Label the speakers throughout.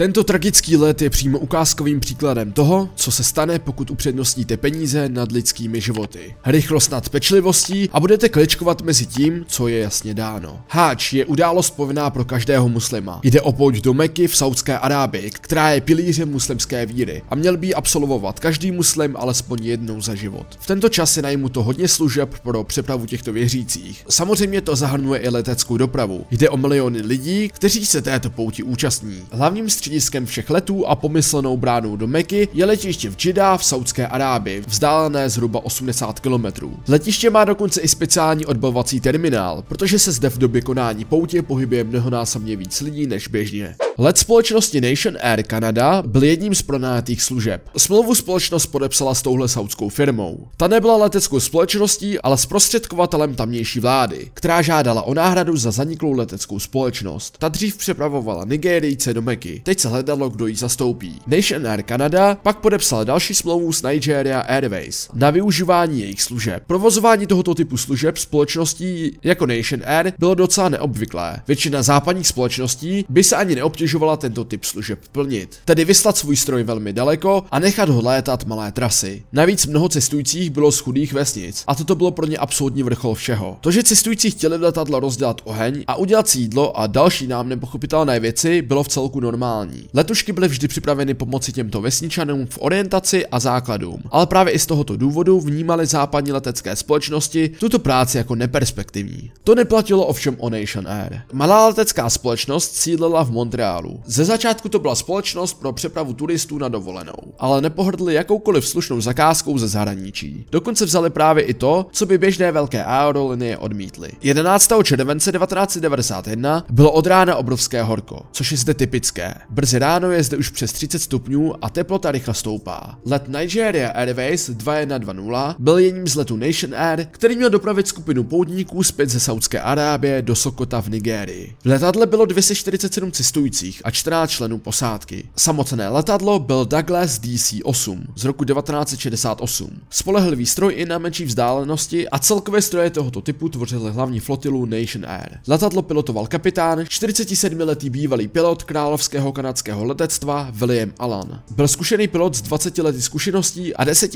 Speaker 1: Tento tragický let je přímo ukázkovým příkladem toho, co se stane, pokud upřednostníte peníze nad lidskými životy. Rychlost nad pečlivostí a budete kličkovat mezi tím, co je jasně dáno. Háč je událost povinná pro každého muslima. Jde o pouť do Meky v Saudské Arábii, která je pilířem muslimské víry a měl by absolvovat každý muslim alespoň jednou za život. V tento čas je to hodně služeb pro přepravu těchto věřících. Samozřejmě to zahrnuje i leteckou dopravu. Jde o miliony lidí, kteří se této pouti účastní. Hlavním střediskem všech letů a pomyslenou bránou do Meky je letiště v Jeddah v Saudské Arábii, vzdálené zhruba 80 km. Letiště má dokonce i speciální odbavací terminál, protože se zde v době konání poutě pohybuje mnohonásobně víc lidí než běžně. Let společnosti Nation Air Canada byl jedním z pronátých služeb. Smlouvu společnost podepsala s touhle saudskou firmou. Ta nebyla leteckou společností, ale zprostředkovatelem tamnější vlády, která žádala o náhradu za zaniklou leteckou společnost. Ta dřív přepravovala Nigerijce do Meky, teď se hledalo, kdo ji zastoupí. Nation Air Canada pak podepsala další smlouvu s Nigeria Airways na využívání jejich služeb. Provozování tohoto typu služeb společností jako Nation Air bylo docela neobvyklé. Většina západních společností by se ani neobtěžovala ubližovala tento typ služeb plnit, tedy vyslat svůj stroj velmi daleko a nechat ho létat malé trasy. Navíc mnoho cestujících bylo z chudých vesnic a toto bylo pro ně absolutní vrchol všeho. To, že cestující chtěli v letadle rozdělat oheň a udělat si jídlo a další nám nepochopitelné věci, bylo v celku normální. Letušky byly vždy připraveny pomoci těmto vesničanům v orientaci a základům, ale právě i z tohoto důvodu vnímali západní letecké společnosti tuto práci jako neperspektivní. To neplatilo ovšem o Nation Air. Malá letecká společnost sídlila v Montrealu Portugálu. Ze začátku to byla společnost pro přepravu turistů na dovolenou, ale nepohrdli jakoukoliv slušnou zakázkou ze zahraničí. Dokonce vzali právě i to, co by běžné velké aerolinie odmítly. 11. července 1991 bylo od rána obrovské horko, což je zde typické. Brzy ráno je zde už přes 30 stupňů a teplota rychle stoupá. Let Nigeria Airways 2120 byl jedním z letů Nation Air, který měl dopravit skupinu poutníků zpět ze Saudské Arábie do Sokota v Nigérii. V letadle bylo 247 cestujících cestujících a 14 členů posádky. Samotné letadlo byl Douglas DC-8 z roku 1968. Spolehlivý stroj i na menší vzdálenosti a celkové stroje tohoto typu tvořily hlavní flotilu Nation Air. Letadlo pilotoval kapitán, 47-letý bývalý pilot královského kanadského letectva William Allan. Byl zkušený pilot s 20 lety zkušeností a 10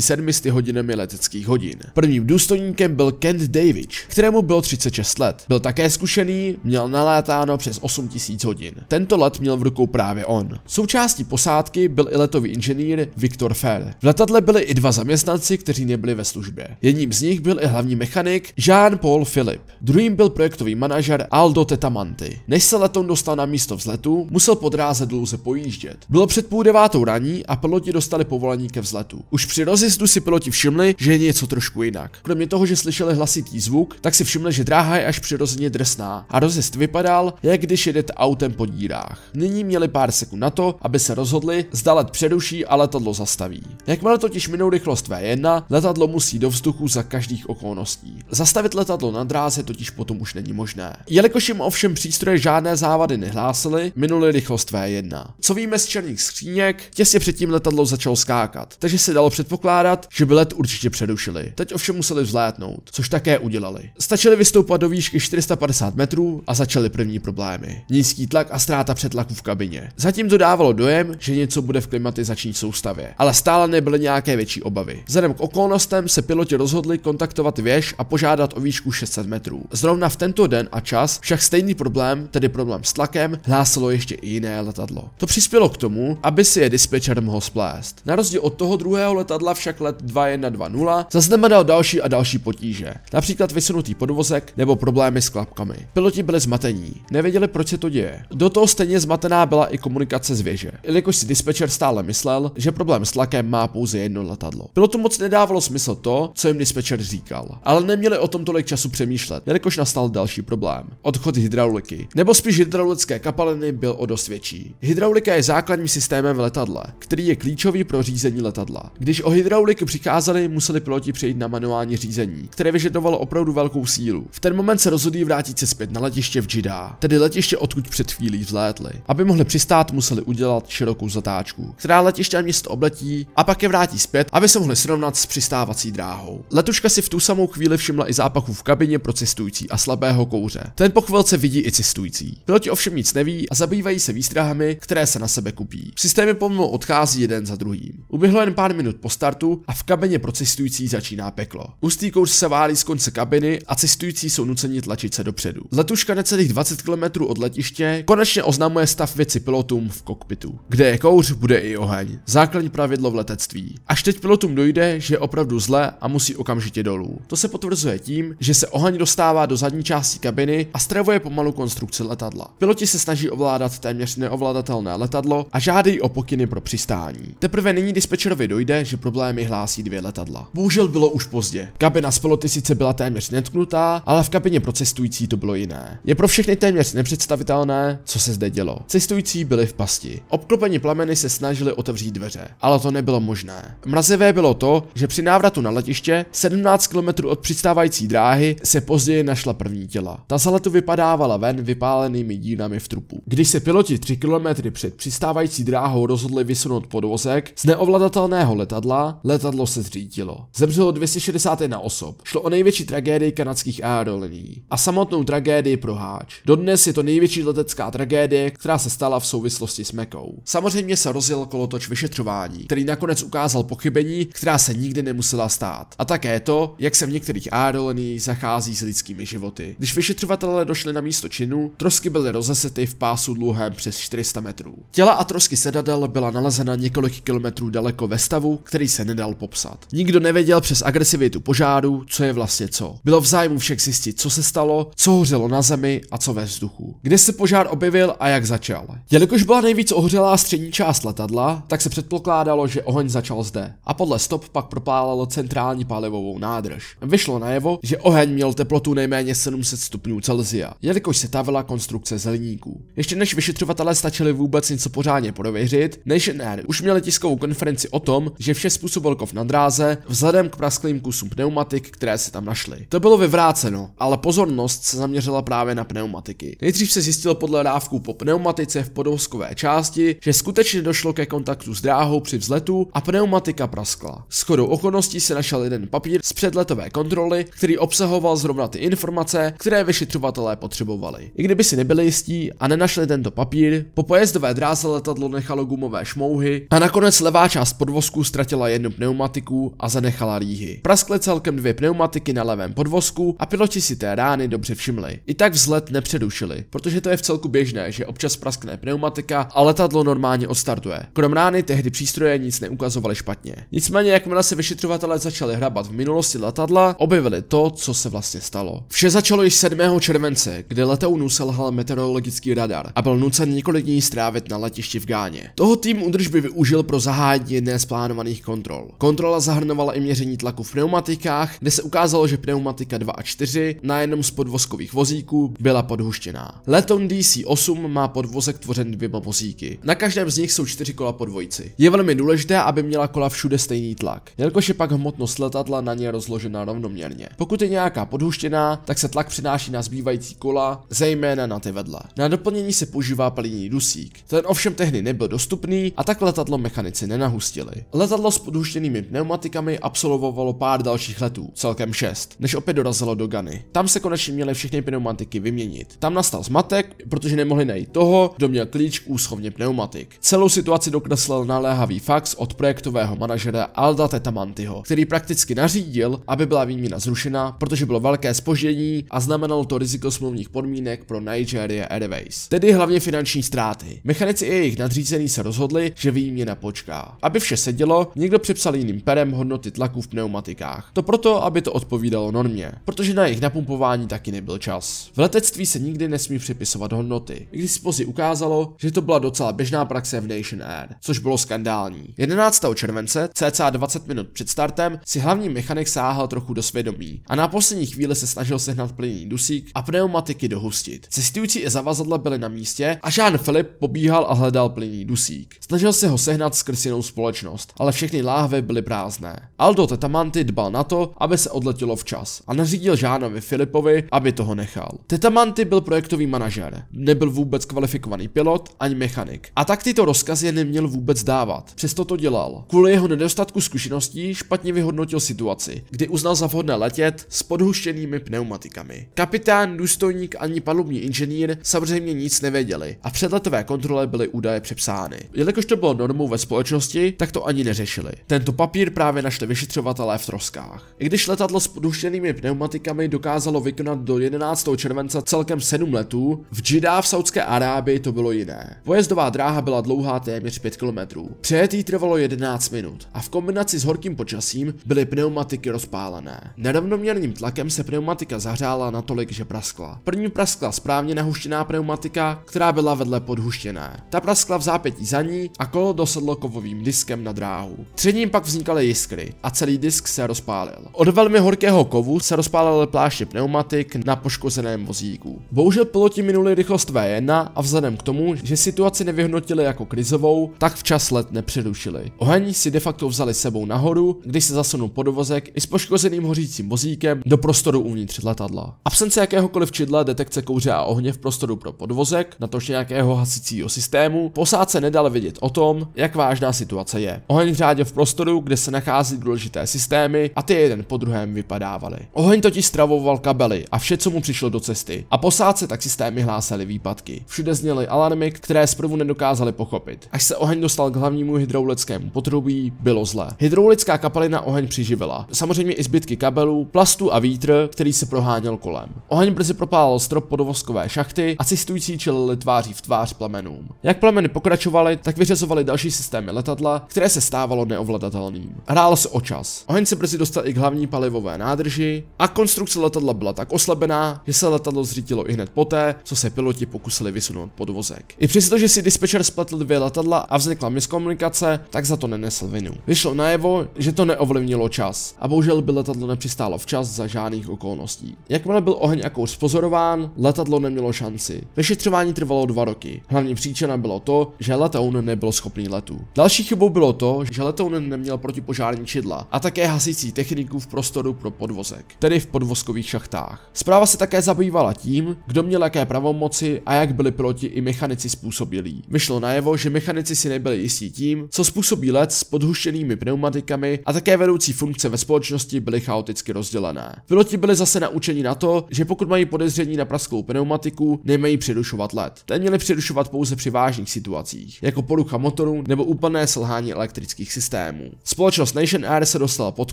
Speaker 1: 700 hodinami leteckých hodin. Prvním důstojníkem byl Kent Davidge, kterému bylo 36 let. Byl také zkušený, měl nalétáno přes 8000 hodin. Tento let měl v rukou právě on. Součástí posádky byl i letový inženýr Viktor Fer. V letadle byli i dva zaměstnanci, kteří nebyli ve službě. Jedním z nich byl i hlavní mechanik Jean-Paul Philip. Druhým byl projektový manažer Aldo Tetamanti. Než se letoun dostal na místo vzletu, musel po dráze dlouze pojíždět. Bylo před půl devátou raní a piloti dostali povolení ke vzletu. Už při rozjezdu si piloti všimli, že je něco trošku jinak. Kromě toho, že slyšeli hlasitý zvuk, tak si všimli, že dráha je až přirozeně drsná a rozjezd vypadal, jak když jedete autem pod ní dírách. Nyní měli pár sekund na to, aby se rozhodli, zda let přeruší a letadlo zastaví. Jakmile totiž minou rychlost V1, letadlo musí do vzduchu za každých okolností. Zastavit letadlo na dráze totiž potom už není možné. Jelikož jim ovšem přístroje žádné závady nehlásily, minuli rychlost V1. Co víme z černých skříněk, těsně předtím letadlo začalo skákat, takže se dalo předpokládat, že by let určitě přerušili. Teď ovšem museli vzlétnout, což také udělali. Stačili vystoupat do výšky 450 metrů a začaly první problémy. Nízký tlak a ztráta přetlaku v kabině. Zatím to dávalo dojem, že něco bude v klimatizační soustavě, ale stále nebyly nějaké větší obavy. Vzhledem k okolnostem se piloti rozhodli kontaktovat věž a požádat o výšku 600 metrů. Zrovna v tento den a čas však stejný problém, tedy problém s tlakem, hlásilo ještě i jiné letadlo. To přispělo k tomu, aby si je dispečer mohl splést. Na rozdíl od toho druhého letadla však let 2120 zaznamenal další a další potíže, například vysunutý podvozek nebo problémy s klapkami. Piloti byli zmatení, nevěděli proč se to děje. Do toho stejně zmatená byla i komunikace z věže, jelikož si dispečer stále myslel, že problém s tlakem má pouze jedno letadlo. to moc nedávalo smysl to, co jim dispečer říkal, ale neměli o tom tolik času přemýšlet, jelikož nastal další problém. Odchod hydrauliky, nebo spíš hydraulické kapaliny byl o dost větší. Hydraulika je základním systémem v letadle, který je klíčový pro řízení letadla. Když o hydrauliky přicházeli, museli piloti přejít na manuální řízení, které vyžadovalo opravdu velkou sílu. V ten moment se rozhodli vrátit se zpět na letiště v Jidá, tedy letiště odkud před chvílí vzlétli. Aby mohli přistát, museli udělat širokou zatáčku, která letiště a město obletí a pak je vrátí zpět, aby se mohli srovnat s přistávací dráhou. Letuška si v tu samou chvíli všimla i zápachu v kabině pro cestující a slabého kouře. Ten po chvilce vidí i cestující. Piloti ovšem nic neví a zabývají se výstrahami, které se na sebe kupí. Systémy pomalu odchází jeden za druhým. Uběhlo jen pár minut po startu a v kabině pro cestující začíná peklo. Ustý kouř se válí z konce kabiny a cestující jsou nuceni tlačit se dopředu. Letuška necelých 20 km od letiště konečně Konečně oznamuje stav věci pilotům v kokpitu. Kde je kouř, bude i oheň. Základní pravidlo v letectví. Až teď pilotům dojde, že je opravdu zle a musí okamžitě dolů. To se potvrzuje tím, že se oheň dostává do zadní části kabiny a stravuje pomalu konstrukci letadla. Piloti se snaží ovládat téměř neovladatelné letadlo a žádají o pokyny pro přistání. Teprve nyní dispečerovi dojde, že problémy hlásí dvě letadla. Bohužel bylo už pozdě. Kabina s piloty sice byla téměř netknutá, ale v kabině pro cestující to bylo jiné. Je pro všechny téměř nepředstavitelné, co se se zde dělo. Cestující byli v pasti. Obklopeni plameny se snažili otevřít dveře, ale to nebylo možné. Mrazivé bylo to, že při návratu na letiště, 17 km od přistávající dráhy, se později našla první těla. Ta za letu vypadávala ven vypálenými dínami v trupu. Když se piloti 3 km před přistávající dráhou rozhodli vysunout podvozek z neovladatelného letadla, letadlo se zřítilo. Zemřelo 261 osob. Šlo o největší tragédii kanadských aerolinií a samotnou tragédii pro háč. Dodnes je to největší letecká tragédie tragédie, která se stala v souvislosti s Mekou. Samozřejmě se rozjel kolotoč vyšetřování, který nakonec ukázal pochybení, která se nikdy nemusela stát. A také to, jak se v některých aeroliniích zachází s lidskými životy. Když vyšetřovatelé došli na místo činu, trosky byly rozesety v pásu dlouhém přes 400 metrů. Těla a trosky sedadel byla nalezena několik kilometrů daleko ve stavu, který se nedal popsat. Nikdo nevěděl přes agresivitu požáru, co je vlastně co. Bylo v zájmu všech zjistit, co se stalo, co hořelo na zemi a co ve vzduchu. Kde se požár objevil, objevil a jak začal. Jelikož byla nejvíc ohřelá střední část letadla, tak se předpokládalo, že oheň začal zde a podle stop pak propálalo centrální palivovou nádrž. Vyšlo najevo, že oheň měl teplotu nejméně 700 stupňů Celsia, jelikož se tavila konstrukce zeleníků. Ještě než vyšetřovatelé stačili vůbec něco pořádně prověřit, Nationair už měli tiskovou konferenci o tom, že vše způsobil kov na dráze vzhledem k prasklým kusům pneumatik, které se tam našly. To bylo vyvráceno, ale pozornost se zaměřila právě na pneumatiky. Nejdřív se zjistil podle RAF poptávku po pneumatice v podvozkové části, že skutečně došlo ke kontaktu s dráhou při vzletu a pneumatika praskla. chodou okolností se našel jeden papír z předletové kontroly, který obsahoval zrovna ty informace, které vyšetřovatelé potřebovali. I kdyby si nebyli jistí a nenašli tento papír, po pojezdové dráze letadlo nechalo gumové šmouhy a nakonec levá část podvozku ztratila jednu pneumatiku a zanechala rýhy. Praskly celkem dvě pneumatiky na levém podvozku a piloti si té rány dobře všimli. I tak vzlet nepředušili, protože to je v celku běžné možné, že občas praskne pneumatika a letadlo normálně odstartuje. Krom rány tehdy přístroje nic neukazovaly špatně. Nicméně, jakmile se vyšetřovatelé začali hrabat v minulosti letadla, objevili to, co se vlastně stalo. Vše začalo již 7. července, kdy letounu selhal meteorologický radar a byl nucen několik dní strávit na letišti v Gáně. Toho tým údržby využil pro zahájení jedné z plánovaných kontrol. Kontrola zahrnovala i měření tlaku v pneumatikách, kde se ukázalo, že pneumatika 2 a 4 na jednom z podvozkových vozíků byla podhuštěná. Letoun DC-8 8 má podvozek tvořen dvěma vozíky. Na každém z nich jsou čtyři kola po dvojici. Je velmi důležité, aby měla kola všude stejný tlak, jelikož je pak hmotnost letadla na ně rozložena rovnoměrně. Pokud je nějaká podhuštěná, tak se tlak přináší na zbývající kola, zejména na ty vedle. Na doplnění se používá paliný dusík. Ten ovšem tehdy nebyl dostupný a tak letadlo mechanici nenahustili. Letadlo s podhuštěnými pneumatikami absolvovalo pár dalších letů, celkem 6, než opět dorazilo do Gany. Tam se konečně měly všechny pneumatiky vyměnit. Tam nastal zmatek, protože nemohli mohli najít toho, kdo měl klíč k úschovně pneumatik. Celou situaci dokreslil naléhavý fax od projektového manažera Alda Tetamantyho, který prakticky nařídil, aby byla výměna zrušena, protože bylo velké spoždění a znamenalo to riziko smluvních podmínek pro Nigeria Airways. Tedy hlavně finanční ztráty. Mechanici i jejich nadřízení se rozhodli, že výměna počká. Aby vše sedělo, někdo přepsal jiným perem hodnoty tlaku v pneumatikách. To proto, aby to odpovídalo normě, protože na jejich napumpování taky nebyl čas. V letectví se nikdy nesmí připisovat hodnoty i když se později ukázalo, že to byla docela běžná praxe v Nation Air, což bylo skandální. 11. července, cca 20 minut před startem, si hlavní mechanik sáhl trochu do svědomí a na poslední chvíli se snažil sehnat plynný dusík a pneumatiky dohustit. Cestující i zavazadla byly na místě a Jean Filip pobíhal a hledal plynný dusík. Snažil se ho sehnat skrz jinou společnost, ale všechny láhve byly prázdné. Aldo Tetamanty dbal na to, aby se odletělo včas a nařídil Jeanovi Filipovi, aby toho nechal. Tetamanty byl projektový manažer, nebyl vůbec kvalifikovaný pilot ani mechanik. A tak tyto rozkazy neměl vůbec dávat. Přesto to dělal. Kvůli jeho nedostatku zkušeností špatně vyhodnotil situaci, kdy uznal za vhodné letět s podhuštěnými pneumatikami. Kapitán, důstojník ani palubní inženýr samozřejmě nic nevěděli a předletové kontrole byly údaje přepsány. Jelikož to bylo normou ve společnosti, tak to ani neřešili. Tento papír právě našli vyšetřovatelé v troskách. I když letadlo s podhuštěnými pneumatikami dokázalo vykonat do 11. července celkem 7 letů, v Jidá v South Saudské Arábii to bylo jiné. Pojezdová dráha byla dlouhá téměř 5 km. Přejetý trvalo 11 minut a v kombinaci s horkým počasím byly pneumatiky rozpálené. Nerovnoměrným tlakem se pneumatika zahřála natolik, že praskla. První praskla správně nahuštěná pneumatika, která byla vedle podhuštěné. Ta praskla v zápětí za ní a kolo dosedlo kovovým diskem na dráhu. Třením pak vznikaly jiskry a celý disk se rozpálil. Od velmi horkého kovu se rozpálily pláště pneumatik na poškozeném vozíku. Bohužel piloti minuli rychlost V H1 a vzhledem k tomu, že situaci nevyhodnotili jako krizovou, tak včas let nepřerušili. Oheň si de facto vzali sebou nahoru, když se zasunul podvozek i s poškozeným hořícím vozíkem do prostoru uvnitř letadla. Absence jakéhokoliv čidla, detekce kouře a ohně v prostoru pro podvozek, natož nějakého hasicího systému, posádce nedal vědět o tom, jak vážná situace je. Oheň řádě v prostoru, kde se nachází důležité systémy a ty jeden po druhém vypadávaly. Oheň totiž stravoval kabely a vše, co mu přišlo do cesty a posádce tak systémy hlásali výpad zpátky. Všude zněly alarmy, které zprvu nedokázali pochopit. Až se oheň dostal k hlavnímu hydraulickému potrubí, bylo zlé. Hydraulická kapalina oheň přiživila. Samozřejmě i zbytky kabelů, plastu a vítr, který se proháněl kolem. Oheň brzy propálil strop podovoskové šachty a cestující čelili tváří v tvář plamenům. Jak plameny pokračovaly, tak vyřazovaly další systémy letadla, které se stávalo neovladatelným. Hrál se o čas. Oheň se brzy dostal i k hlavní palivové nádrži a konstrukce letadla byla tak oslabená, že se letadlo zřítilo i hned poté, co se piloti pokusili pokusili vysunout podvozek. I přesto, že si dispečer spletl dvě letadla a vznikla miskomunikace, tak za to nenesl vinu. Vyšlo najevo, že to neovlivnilo čas a bohužel by letadlo nepřistálo včas za žádných okolností. Jakmile byl oheň a kouř pozorován, letadlo nemělo šanci. Vyšetřování trvalo dva roky. Hlavní příčina bylo to, že letoun nebyl schopný letu. Další chybou bylo to, že letoun neměl protipožární čidla a také hasící techniku v prostoru pro podvozek, tedy v podvozkových šachtách. Zpráva se také zabývala tím, kdo měl jaké pravomoci a jak byli piloti i mechanici způsobilí. Vyšlo najevo, že mechanici si nebyli jistí tím, co způsobí let s podhuštěnými pneumatikami a také vedoucí funkce ve společnosti byly chaoticky rozdělené. Piloti byli zase naučeni na to, že pokud mají podezření na prasklou pneumatiku, nemají přerušovat let. Ten měli přerušovat pouze při vážných situacích, jako porucha motoru nebo úplné selhání elektrických systémů. Společnost Nation Air se dostala pod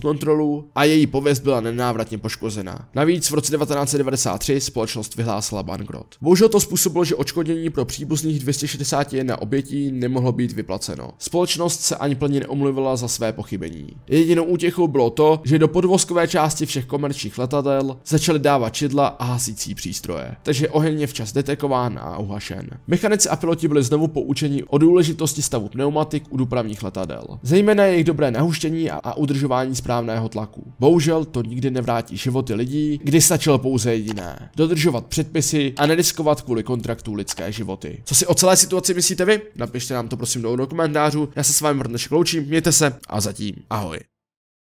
Speaker 1: kontrolu a její pověst byla nenávratně poškozena. Navíc v roce 1993 společnost vyhlásila bankrot. Bohužel to způsobilo bylo, že očkodnění pro příbuzných 261 obětí nemohlo být vyplaceno. Společnost se ani plně neomluvila za své pochybení. Jedinou útěchou bylo to, že do podvozkové části všech komerčních letadel začaly dávat čidla a hasící přístroje, takže oheň je včas detekován a uhašen. Mechanici a piloti byli znovu poučeni o důležitosti stavu pneumatik u dopravních letadel, zejména jejich dobré nahuštění a udržování správného tlaku. Bohužel to nikdy nevrátí životy lidí, kdy stačilo pouze jediné: dodržovat předpisy a nediskovat kvůli kontrolu kontraktů lidské životy. Co si o celé situaci myslíte vy? Napište nám to prosím do komentářů. Já se s vámi dnešek loučím, mějte se a zatím ahoj.